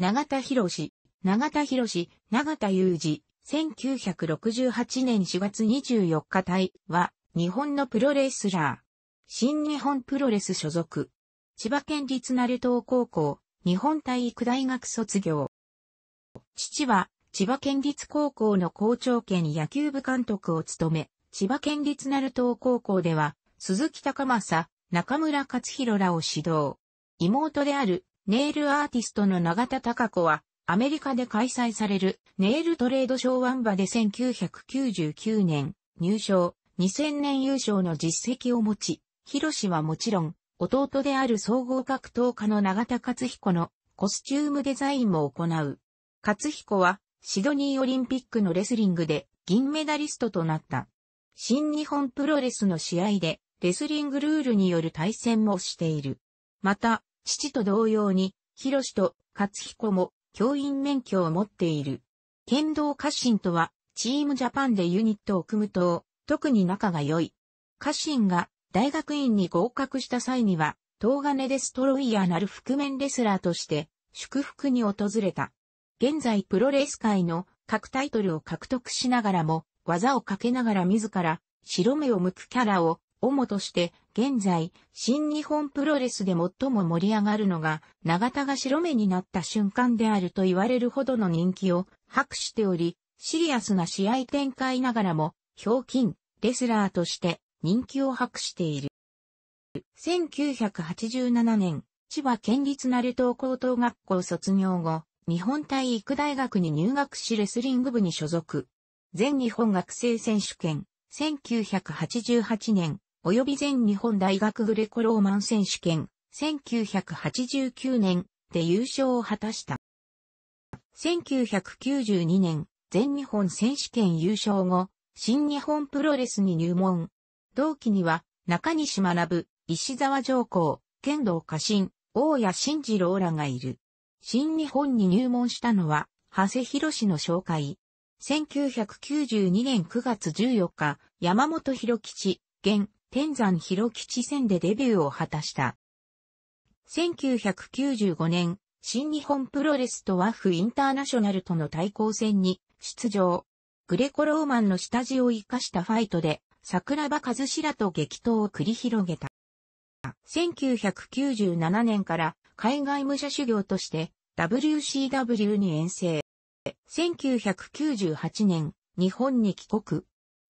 永田博士、永田博士、永田裕二、1968年4月24日隊は、日本のプロレスラー。新日本プロレス所属。千葉県立成東高校、日本体育大学卒業。父は、千葉県立高校の校長兼野球部監督を務め、千葉県立成東高校では、鈴木隆正、中村勝弘らを指導。妹であるネイルアーティストの永田貴子は、アメリカで開催されるネイルトレードショーワンバで1999年入賞、2000年優勝の実績を持ち、ロシはもちろん、弟である総合格闘家の永田克彦のコスチュームデザインも行う。克彦はシドニーオリンピックのレスリングで銀メダリストとなった。新日本プロレスの試合でレスリングルールによる対戦もしている。また、父と同様に、広志と勝彦も教員免許を持っている。剣道家臣とは、チームジャパンでユニットを組むと、特に仲が良い。家臣が大学院に合格した際には、東金デストロイヤーなる覆面レスラーとして、祝福に訪れた。現在プロレス界の各タイトルを獲得しながらも、技をかけながら自ら白目を向くキャラを主として、現在、新日本プロレスで最も盛り上がるのが、長田が白目になった瞬間であると言われるほどの人気を博しており、シリアスな試合展開ながらも、ひょうきん、レスラーとして人気を博している。1987年、千葉県立成東高等学校卒業後、日本体育大学に入学しレスリング部に所属。全日本学生選手権、1988年、及び全日本大学グレコローマン選手権、1989年で優勝を果たした。1992年、全日本選手権優勝後、新日本プロレスに入門。同期には、中西学、石沢上皇、剣道家臣、大谷慎次郎らがいる。新日本に入門したのは、長谷博氏の紹介。1992年9月14日、山本博吉、現、天山広吉戦でデビューを果たした。1995年、新日本プロレスとワッフインターナショナルとの対抗戦に出場。グレコローマンの下地を生かしたファイトで、桜庭和志らと激闘を繰り広げた。1997年から海外武者修行として WCW に遠征。1998年、日本に帰国。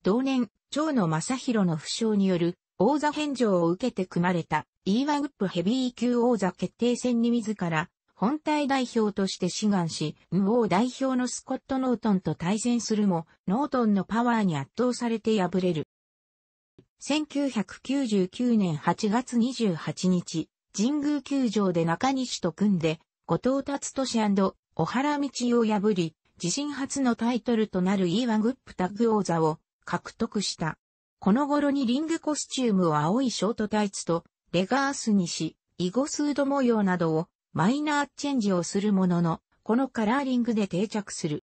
同年、長野正宏の負傷による王座返上を受けて組まれた E1 ウップヘビー級王座決定戦に自ら本体代表として志願し、無王代表のスコット・ノートンと対戦するも、ノートンのパワーに圧倒されて敗れる。1999年8月28日、神宮球場で中西と組んで、後藤達俊小原道を破り、自身初のタイトルとなる E1 グップタッグ王座を獲得した。この頃にリングコスチュームを青いショートタイツと、レガースにし、囲碁スード模様などをマイナーチェンジをするものの、このカラーリングで定着する。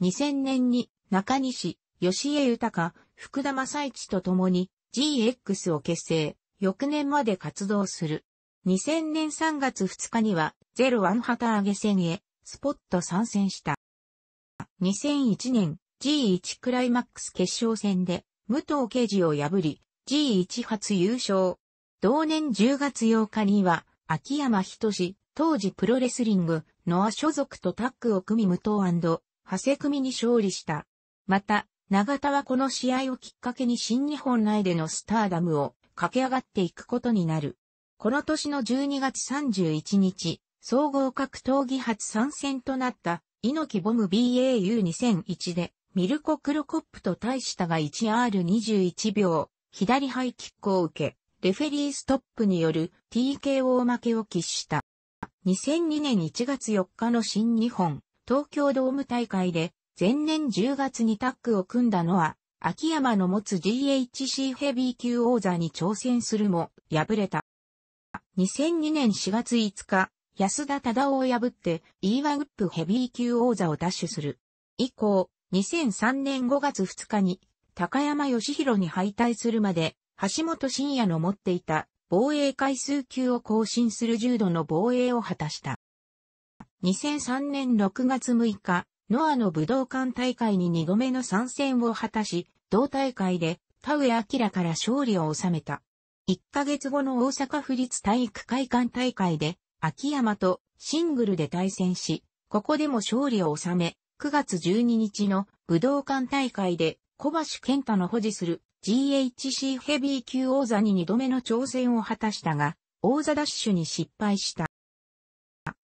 2000年に中西、吉江豊、福田正一と共に GX を結成、翌年まで活動する。2000年3月2日にはゼロワン旗揚げ戦へスポット参戦した。2001年 G1 クライマックス決勝戦で、武藤刑事を破り、G1 初優勝。同年10月8日には、秋山仁当時プロレスリング、ノア所属とタッグを組み武藤長谷組に勝利した。また、長田はこの試合をきっかけに新日本内でのスターダムを駆け上がっていくことになる。この年の12月31日、総合格闘技初参戦となった、猪木ボム BAU2001 で、ミルコ・クロコップと大したが 1R21 秒、左ハイキックを受け、レフェリーストップによる TKO 負けを喫した。2002年1月4日の新日本、東京ドーム大会で、前年10月にタッグを組んだのは、秋山の持つ GHC ヘビー級王座に挑戦するも、敗れた。2002年4月5日、安田忠夫を破って、E1 ウップヘビー級王座を奪取する。以降、2003年5月2日に高山義弘に敗退するまで、橋本真也の持っていた防衛回数級を更新する重度の防衛を果たした。2003年6月6日、ノアの武道館大会に2度目の参戦を果たし、同大会で田上明から勝利を収めた。1ヶ月後の大阪府立体育会館大会で、秋山とシングルで対戦し、ここでも勝利を収め、9月12日の武道館大会で小橋健太の保持する GHC ヘビー級王座に2度目の挑戦を果たしたが、王座ダッシュに失敗した。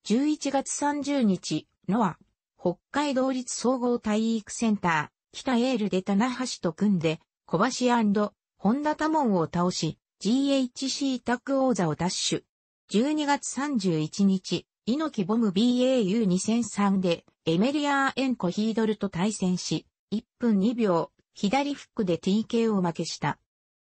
11月30日、ノア、北海道立総合体育センター、北エールで棚橋と組んで、小橋本田多門を倒し、GHC タッ王座を奪取。12月31日、猪木ボム BAU2003 で、エメリアーエンコヒードルと対戦し、1分2秒、左フックで TK を負けした。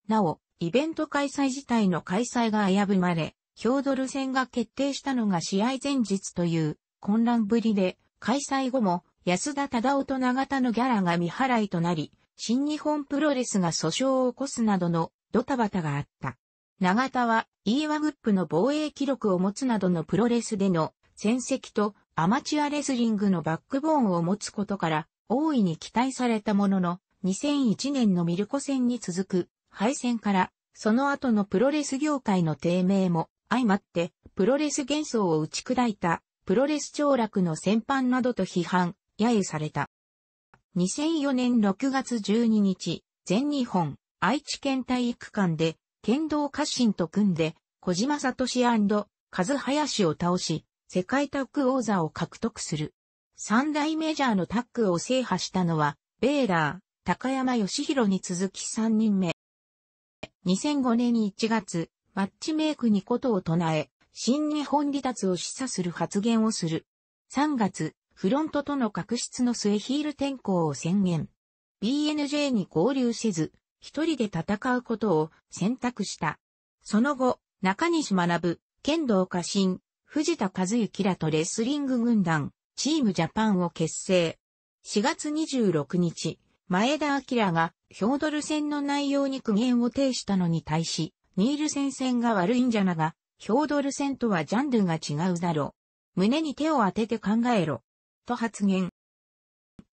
なお、イベント開催自体の開催が危ぶまれ、ヒョードル戦が決定したのが試合前日という混乱ぶりで、開催後も安田忠夫と長田のギャラが未払いとなり、新日本プロレスが訴訟を起こすなどのドタバタがあった。長田は E1 グップの防衛記録を持つなどのプロレスでの戦績とアマチュアレスリングのバックボーンを持つことから大いに期待されたものの2001年のミルコ戦に続く敗戦からその後のプロレス業界の低迷も相まってプロレス幻想を打ち砕いたプロレス凋落の戦犯などと批判、揶揄された。2004年6月12日、全日本愛知県体育館で剣道家臣と組んで小島聡和林を倒し、世界タッグ王座を獲得する。三大メジャーのタッグを制覇したのは、ベーラー、高山義弘に続き三人目。2005年1月、マッチメイクにことを唱え、新日本離脱を示唆する発言をする。3月、フロントとの確執の末ヒール転向を宣言。BNJ に合流せず、一人で戦うことを選択した。その後、中西学、剣道家臣、藤田和幸らとレスリング軍団、チームジャパンを結成。4月26日、前田明が、ヒョードル戦の内容に苦言を呈したのに対し、ニール戦線が悪いんじゃなが、ヒョードル戦とはジャンルが違うだろう。胸に手を当てて考えろ。と発言。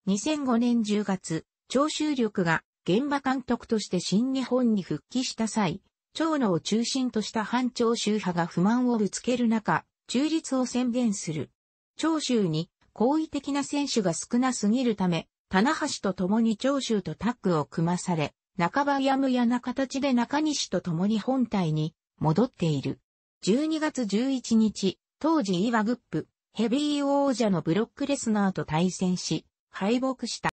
2005年10月、長州力が現場監督として新日本に復帰した際、長野を中心とした反長州派が不満をぶつける中、中立を宣言する。長州に好意的な選手が少なすぎるため、棚橋と共に長州とタッグを組まされ、半ばやむやな形で中西と共に本体に戻っている。12月11日、当時イワグップ、ヘビー王者のブロックレスナーと対戦し、敗北した。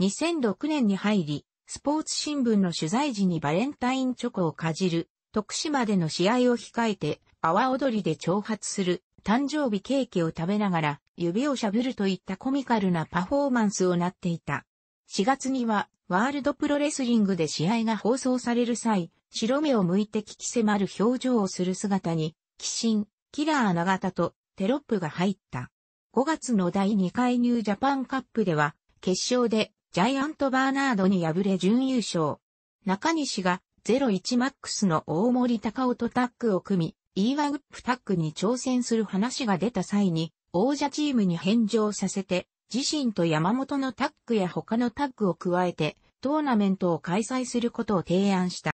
2006年に入り、スポーツ新聞の取材時にバレンタインチョコをかじる、徳島での試合を控えて、阿波踊りで挑発する、誕生日ケーキを食べながら、指をしゃぶるといったコミカルなパフォーマンスをなっていた。4月には、ワールドプロレスリングで試合が放送される際、白目を向いて聞き迫る表情をする姿に、鬼神、キラー長田とテロップが入った。5月の第2回ニュージャパンカップでは、決勝でジャイアントバーナードに敗れ準優勝。中西が0 1ックスの大森高尾とタッグを組み、イーワウップタッグに挑戦する話が出た際に、王者チームに返上させて、自身と山本のタッグや他のタッグを加えて、トーナメントを開催することを提案した。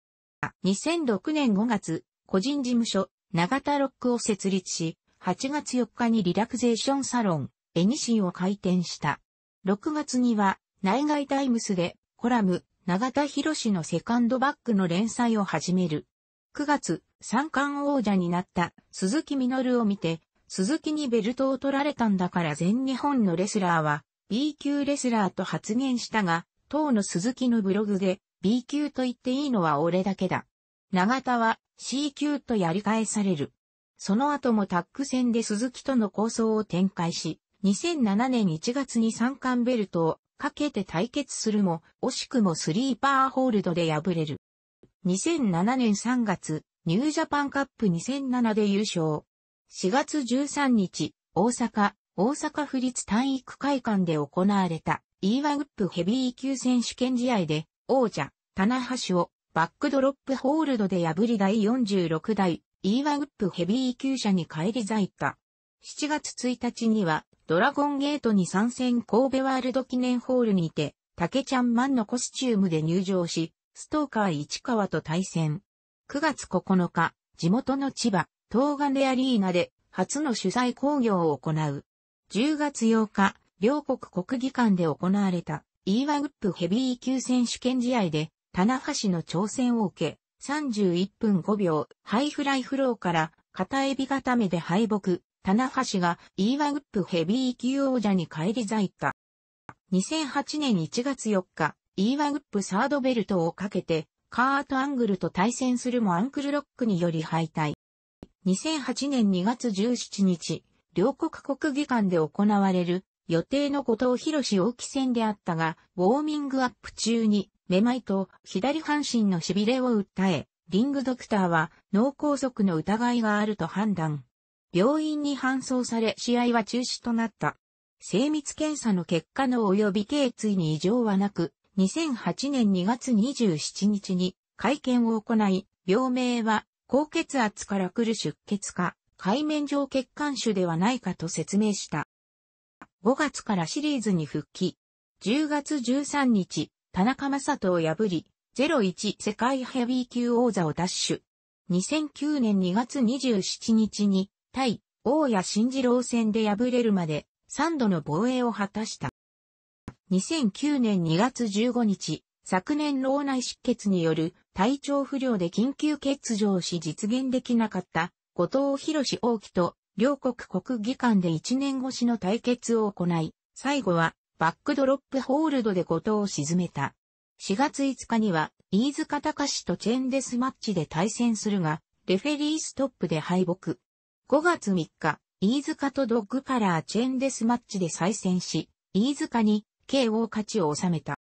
2006年5月、個人事務所、長田ロックを設立し、8月4日にリラクゼーションサロン、エニシンを開店した。6月には、内外タイムスで、コラム、長田博のセカンドバッグの連載を始める。9月、三冠王者になった鈴木みのるを見て、鈴木にベルトを取られたんだから全日本のレスラーは B 級レスラーと発言したが、当の鈴木のブログで B 級と言っていいのは俺だけだ。長田は C 級とやり返される。その後もタッグ戦で鈴木との構想を展開し、2007年1月に三冠ベルトをかけて対決するも、惜しくもスリーパーホールドで敗れる。2007年3月、ニュージャパンカップ2007で優勝。4月13日、大阪、大阪府立体育会館で行われた EWA ウップヘビー級選手権試合で王者、棚橋をバックドロップホールドで破り第46代 EWA ウップヘビー級者に返り咲いた。7月1日にはドラゴンゲートに参戦神戸ワールド記念ホールにて、竹ちゃんマンのコスチュームで入場し、ストーカー市川と対戦。9月9日、地元の千葉、東でアリーナで初の主催工業を行う。10月8日、両国国技館で行われた EWA ウップヘビー級選手権試合で、棚橋の挑戦を受け、31分5秒、ハイフライフローから、片エビ固めで敗北、棚橋が EWA ウップヘビー級王者に返り咲いた。2008年1月4日、EWA ップサードベルトをかけて、カート・アングルと対戦するもアンクルロックにより敗退。2008年2月17日、両国国技館で行われる予定の後藤博士大木戦であったが、ウォーミングアップ中に、めまいと左半身の痺れを訴え、リングドクターは脳梗塞の疑いがあると判断。病院に搬送され試合は中止となった。精密検査の結果の及び頸椎に異常はなく、2008年2月27日に会見を行い、病名は高血圧から来る出血か、海面上血管腫ではないかと説明した。5月からシリーズに復帰。10月13日、田中正人を破り、01世界ヘビー級王座を奪取。2009年2月27日に、対、大谷慎次郎戦で敗れるまで、3度の防衛を果たした。2009年2月15日、昨年脳内出血による体調不良で緊急欠場し実現できなかった後藤博士王毅と両国国技館で1年越しの対決を行い、最後はバックドロップホールドで後藤を沈めた。4月5日には飯塚隆とチェンデスマッチで対戦するが、レフェリーストップで敗北。5月3日、飯塚とドッグカラーチェンデスマッチで再戦し、飯塚に慶応勝ちを収めた。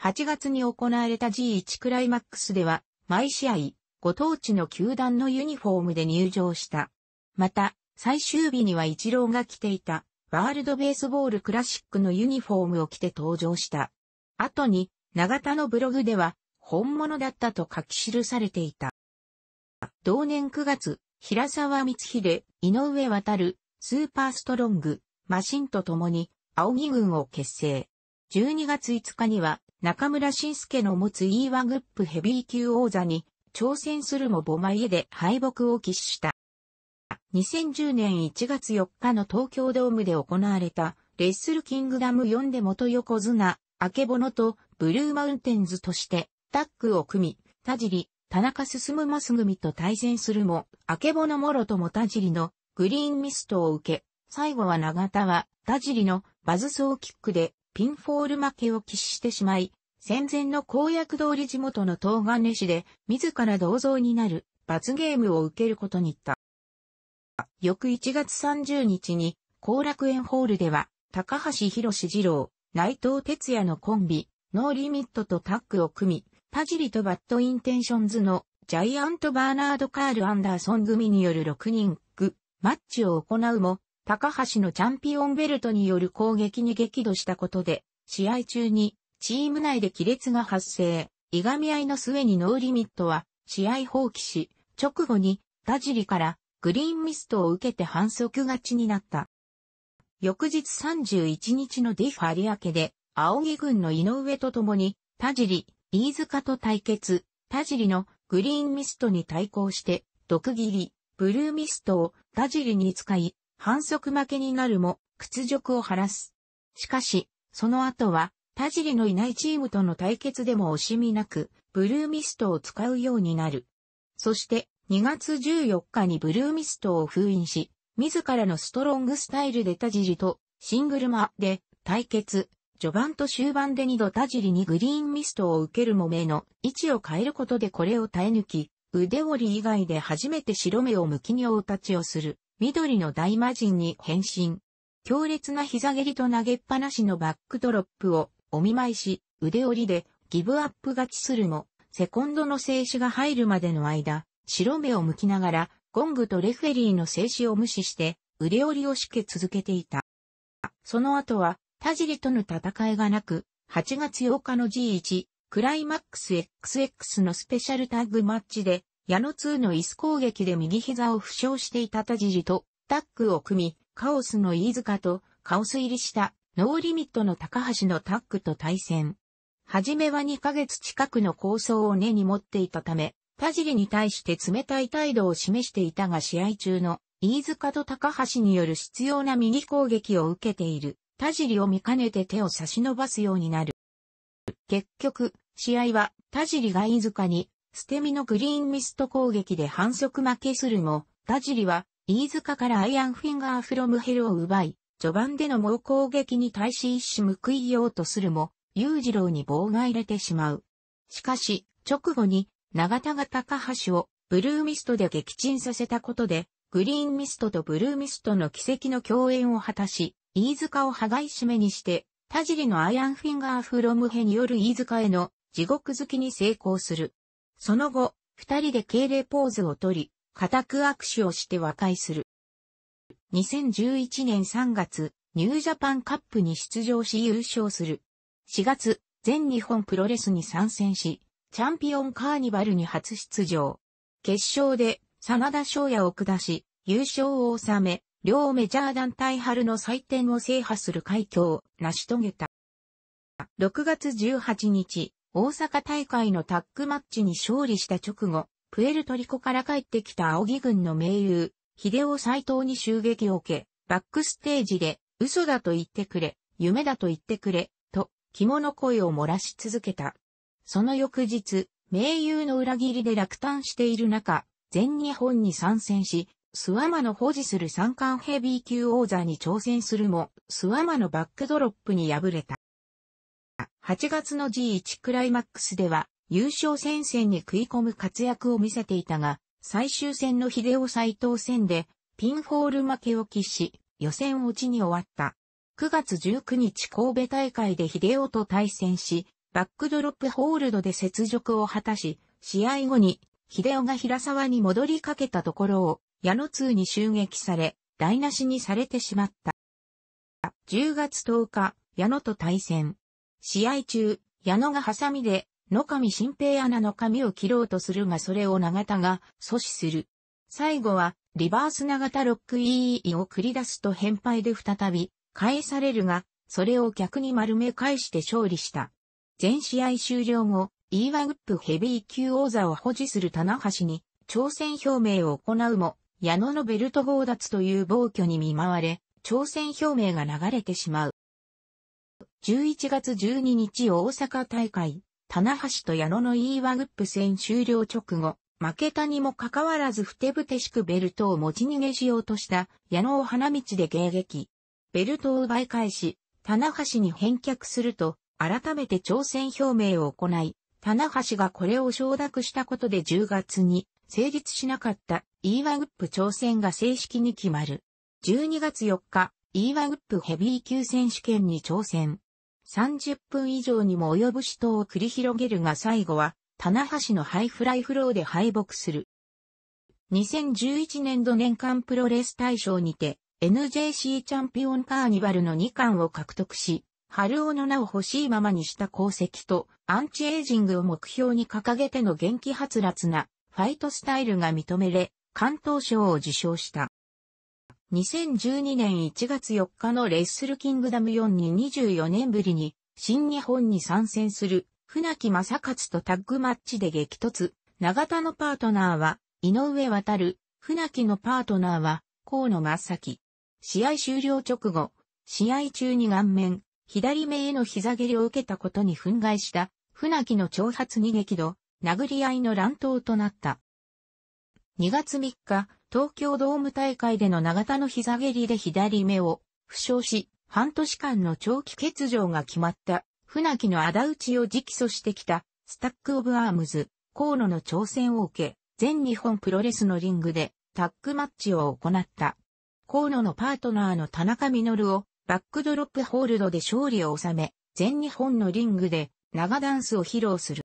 8月に行われた G1 クライマックスでは、毎試合、ご当地の球団のユニフォームで入場した。また、最終日には一郎が着ていた、ワールドベースボールクラシックのユニフォームを着て登場した。後に、長田のブログでは、本物だったと書き記されていた。同年9月、平沢光秀、井上渡る、スーパーストロング、マシンと共に、青木軍を結成。12月5日には中村晋介の持つ E1 グップヘビー級王座に挑戦するもボマイエで敗北を喫した。2010年1月4日の東京ドームで行われたレッスルキングダム4で元横綱、あけぼのとブルーマウンテンズとしてタッグを組み、田尻、田中進マス組と対戦するも、あけぼのもろとも田尻のグリーンミストを受け、最後は長田は田尻のバズソーキックでピンフォール負けを喫してしまい、戦前の公約通り地元の東金市で自ら銅像になる罰ゲームを受けることにった。翌1月30日に後楽園ホールでは高橋博士二郎、内藤哲也のコンビ、ノーリミットとタッグを組み、パジリとバッドインテンションズのジャイアント・バーナード・カール・アンダーソン組による6人グマッチを行うも、高橋のチャンピオンベルトによる攻撃に激怒したことで、試合中にチーム内で亀裂が発生、いがみ合いの末にノーリミットは試合放棄し、直後に田尻からグリーンミストを受けて反則勝ちになった。翌日31日のディファ有明で、青木軍の井上と共に、田尻、飯塚と対決、田尻のグリーンミストに対抗して、毒切り、ブルーミストを田尻に使い、反則負けになるも屈辱を晴らす。しかし、その後は、田尻のいないチームとの対決でも惜しみなく、ブルーミストを使うようになる。そして、2月14日にブルーミストを封印し、自らのストロングスタイルで田尻とシングルマで対決、序盤と終盤で2度田尻にグリーンミストを受けるも目の位置を変えることでこれを耐え抜き、腕折り以外で初めて白目を向きに追う立ちをする。緑の大魔人に変身。強烈な膝蹴りと投げっぱなしのバックドロップをお見舞いし、腕折りでギブアップ勝ちするも、セコンドの静止が入るまでの間、白目を向きながら、ゴングとレフェリーの静止を無視して、腕折りをしけ続けていた。その後は、田尻との戦いがなく、8月8日の G1、クライマックス XX のスペシャルタッグマッチで、矢野2のイス攻撃で右膝を負傷していた田ジジとタッグを組み、カオスの飯塚とカオス入りしたノーリミットの高橋のタッグと対戦。はじめは2ヶ月近くの構想を根に持っていたため、田尻に対して冷たい態度を示していたが試合中の飯塚と高橋による必要な右攻撃を受けている田尻を見かねて手を差し伸ばすようになる。結局、試合は田尻が飯塚に捨て身のグリーンミスト攻撃で反則負けするも、田尻は、飯塚からアイアンフィンガーフロムヘルを奪い、序盤での猛攻撃に対し一矢報いようとするも、裕次郎に棒が入れてしまう。しかし、直後に、長田が高橋を、ブルーミストで撃沈させたことで、グリーンミストとブルーミストの奇跡の共演を果たし、飯塚を羽外し締めにして、田尻のアイアンフィンガーフロムヘによる飯塚への地獄好きに成功する。その後、二人で敬礼ポーズをとり、固く握手をして和解する。2011年3月、ニュージャパンカップに出場し優勝する。4月、全日本プロレスに参戦し、チャンピオンカーニバルに初出場。決勝で、真田翔也を下し、優勝を収め、両メジャー団体春の祭典を制覇する快挙を成し遂げた。6月18日、大阪大会のタッグマッチに勝利した直後、プエルトリコから帰ってきた青木軍の盟友、秀夫斎藤に襲撃を受け、バックステージで、嘘だと言ってくれ、夢だと言ってくれ、と、肝の声を漏らし続けた。その翌日、盟友の裏切りで落胆している中、全日本に参戦し、スワマの保持する三冠ヘビー級王座に挑戦するも、スワマのバックドロップに敗れた。8月の G1 クライマックスでは優勝戦線に食い込む活躍を見せていたが、最終戦の秀夫斎藤戦でピンホール負けを喫し、予選落ちに終わった。9月19日神戸大会で秀夫と対戦し、バックドロップホールドで雪辱を果たし、試合後に、秀夫が平沢に戻りかけたところを、矢野通に襲撃され、台無しにされてしまった。10月10日、矢野と対戦。試合中、矢野がハサミで、野上新平アナの髪を切ろうとするがそれを永田が阻止する。最後は、リバース永田ロック EE を繰り出すと返敗で再び、返されるが、それを逆に丸め返して勝利した。全試合終了後、イーワグップヘビー級王座を保持する棚橋に、挑戦表明を行うも、矢野のベルト強奪という暴挙に見舞われ、挑戦表明が流れてしまう。11月12日大阪大会、棚橋と矢野の E1 ワグップ戦終了直後、負けたにもかかわらずふてぶてしくベルトを持ち逃げしようとした矢野を花道で迎撃。ベルトを奪い返し、棚橋に返却すると、改めて挑戦表明を行い、棚橋がこれを承諾したことで10月に成立しなかった e 1グップ挑戦が正式に決まる。12月4日、e 1グップヘビー級選手権に挑戦。30分以上にも及ぶ死闘を繰り広げるが最後は、棚橋のハイフライフローで敗北する。2011年度年間プロレス大賞にて、NJC チャンピオンカーニバルの2冠を獲得し、春尾の名を欲しいままにした功績と、アンチエイジングを目標に掲げての元気発達な、ファイトスタイルが認めれ、関東賞を受賞した。2012年1月4日のレッスルキングダム4に24年ぶりに新日本に参戦する船木正勝とタッグマッチで激突。長田のパートナーは井上渡る、船木のパートナーは河野正樹。試合終了直後、試合中に顔面、左目への膝蹴りを受けたことに憤慨した船木の挑発に激怒、殴り合いの乱闘となった。2月3日、東京ドーム大会での長田の膝蹴りで左目を負傷し、半年間の長期欠場が決まった、船木の仇討ちを直訴してきた、スタックオブアームズ、河野の挑戦を受け、全日本プロレスのリングでタッグマッチを行った。河野のパートナーの田中るをバックドロップホールドで勝利を収め、全日本のリングで長ダンスを披露する。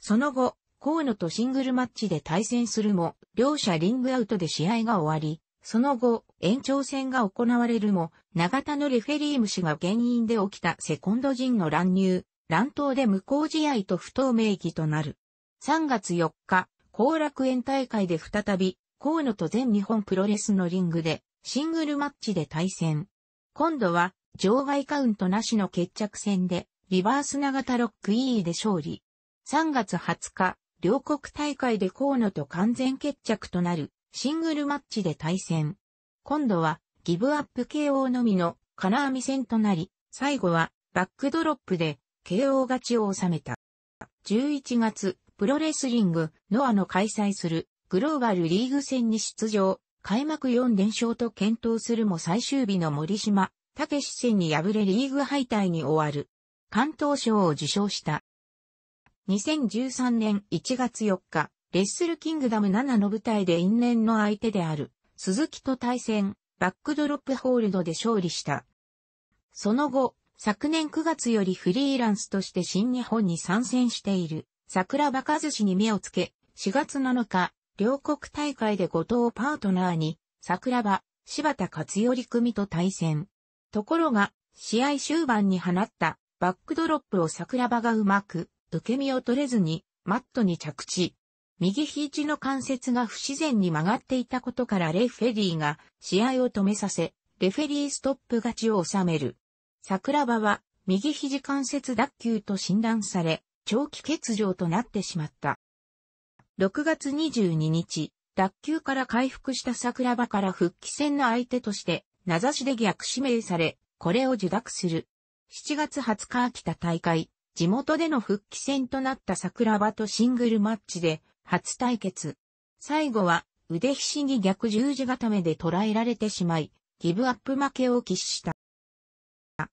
その後、河野とシングルマッチで対戦するも、両者リングアウトで試合が終わり、その後、延長戦が行われるも、長田のレフェリーム氏が原因で起きたセコンド陣の乱入、乱闘で無効試合と不透明期となる。3月4日、後楽園大会で再び、河野と全日本プロレスのリングで、シングルマッチで対戦。今度は、場外カウントなしの決着戦で、リバース長田ロック E で勝利。3月20日、両国大会で河野と完全決着となるシングルマッチで対戦。今度はギブアップ KO のみの金網戦となり、最後はバックドロップで KO 勝ちを収めた。11月、プロレスリング、ノアの開催するグローバルリーグ戦に出場、開幕4連勝と検討するも最終日の森島、武志戦に敗れリーグ敗退に終わる。関東賞を受賞した。2013年1月4日、レッスルキングダム7の舞台で因縁の相手である、鈴木と対戦、バックドロップホールドで勝利した。その後、昨年9月よりフリーランスとして新日本に参戦している、桜場和氏に目をつけ、4月7日、両国大会で後藤パートナーに、桜場、柴田勝頼組と対戦。ところが、試合終盤に放った、バックドロップを桜場がうまく、受け身を取れずに、マットに着地。右肘の関節が不自然に曲がっていたことからレフェリーが試合を止めさせ、レフェリーストップ勝ちを収める。桜庭は右肘関節脱臼と診断され、長期欠場となってしまった。6月22日、脱臼から回復した桜庭から復帰戦の相手として、名指しで逆指名され、これを受諾する。7月20日秋田大会、地元での復帰戦となった桜庭とシングルマッチで初対決。最後は腕ひしぎ逆十字固めで捉えられてしまい、ギブアップ負けを喫した。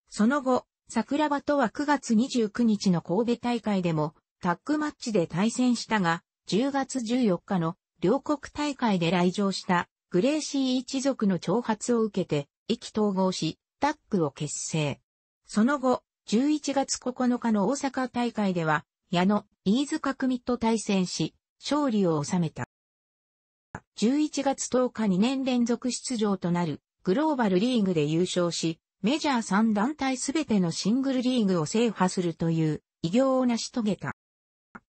その後、桜庭とは9月29日の神戸大会でもタッグマッチで対戦したが、10月14日の両国大会で来場したグレーシー一族の挑発を受けて意気投合し、タッグを結成。その後、11月9日の大阪大会では、矢野、飯塚組と対戦し、勝利を収めた。11月10日2年連続出場となるグローバルリーグで優勝し、メジャー3団体すべてのシングルリーグを制覇するという偉業を成し遂げた。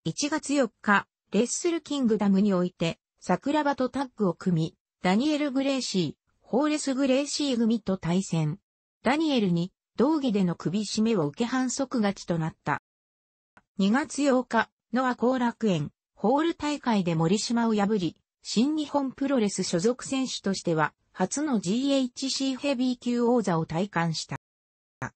1月4日、レッスルキングダムにおいて、桜庭とタッグを組み、ダニエル・グレイシー、ホーレス・グレイシー組と対戦。ダニエルに道義での首絞めを受け反則勝ちとなった。2月8日、ノア後楽園、ホール大会で森島を破り、新日本プロレス所属選手としては、初の GHC ヘビー級王座を体感した。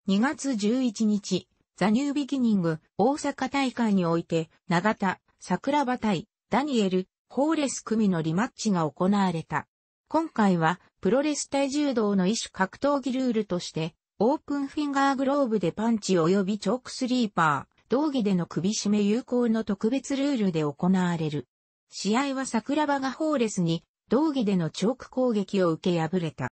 2月11日、ザ・ニュービギニング大阪大会において、長田、桜庭対ダニエル、ホーレス組のリマッチが行われた。今回は、プロレス対柔道の一種格闘技ルールとして、オープンフィンガーグローブでパンチ及びチョークスリーパー、道着での首締め有効の特別ルールで行われる。試合は桜庭がホーレスに、道着でのチョーク攻撃を受け敗れた。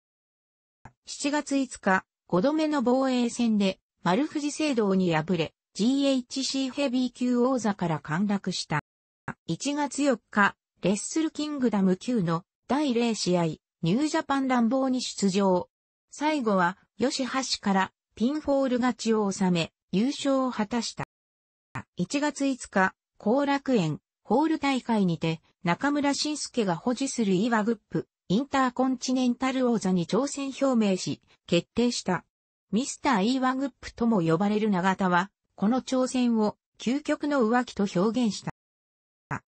7月5日、5度目の防衛戦で、丸藤聖堂に敗れ、GHC ヘビー級王座から陥落した。1月4日、レッスルキングダム級の第0試合、ニュージャパン乱暴に出場。最後は、吉橋からピンフォール勝ちを収め、優勝を果たした。1月5日、後楽園、ホール大会にて、中村晋介が保持するイワグップ、インターコンチネンタル王座に挑戦表明し、決定した。ミスター・イワグップとも呼ばれる永田は、この挑戦を究極の浮気と表現した。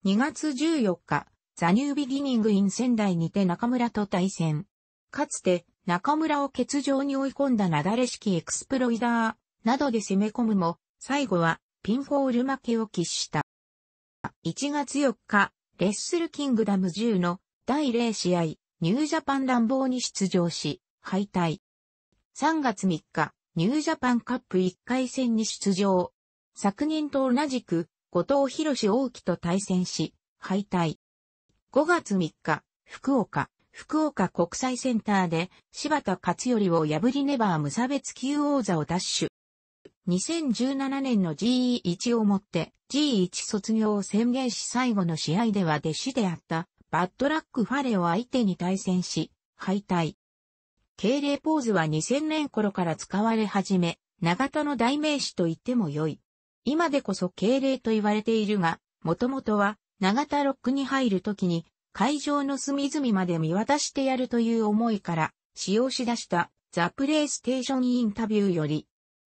2月14日、ザ・ニュービギニング・イン仙台にて中村と対戦。かつて、中村を欠場に追い込んだなだれ式エクスプロイダーなどで攻め込むも、最後はピンフォール負けを喫した。1月4日、レッスルキングダム10の第0試合、ニュージャパン乱暴に出場し、敗退。3月3日、ニュージャパンカップ1回戦に出場。昨年と同じく、後藤博士大輝と対戦し、敗退。5月3日、福岡、福岡国際センターで柴田勝頼を破りネバー無差別級王座を奪取。2017年の GE1 をもって GE1 卒業を宣言し最後の試合では弟子であったバッドラックファレを相手に対戦し敗退。敬礼ポーズは2000年頃から使われ始め、長田の代名詞と言っても良い。今でこそ敬礼と言われているが、もともとは長田ロックに入るときに会場の隅々まで見渡してやるという思いから使用し出したザ・プレイステーションインタビューより、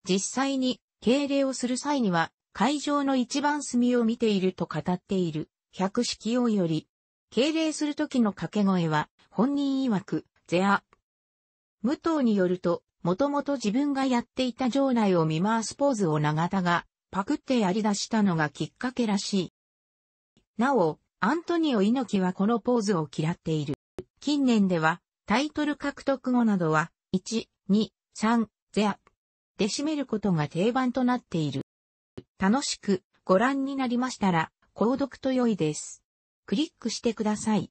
実際に敬礼をする際には会場の一番隅を見ていると語っている百式王より、敬礼する時の掛け声は本人曰く、ゼア。武藤によると、もともと自分がやっていた場内を見回すポーズを永田がパクってやり出したのがきっかけらしい。なお、アントニオ猪木はこのポーズを嫌っている。近年では、タイトル獲得後などは、1、2、3、ゼア、で締めることが定番となっている。楽しくご覧になりましたら、購読と良いです。クリックしてください。